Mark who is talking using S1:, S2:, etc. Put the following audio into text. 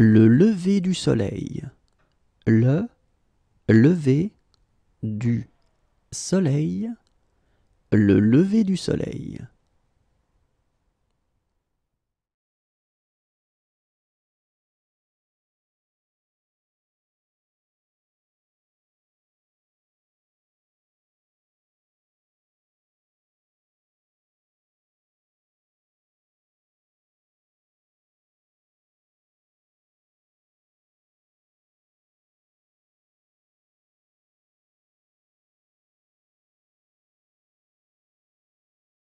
S1: le lever du soleil. Le lever du soleil. Le lever du
S2: soleil.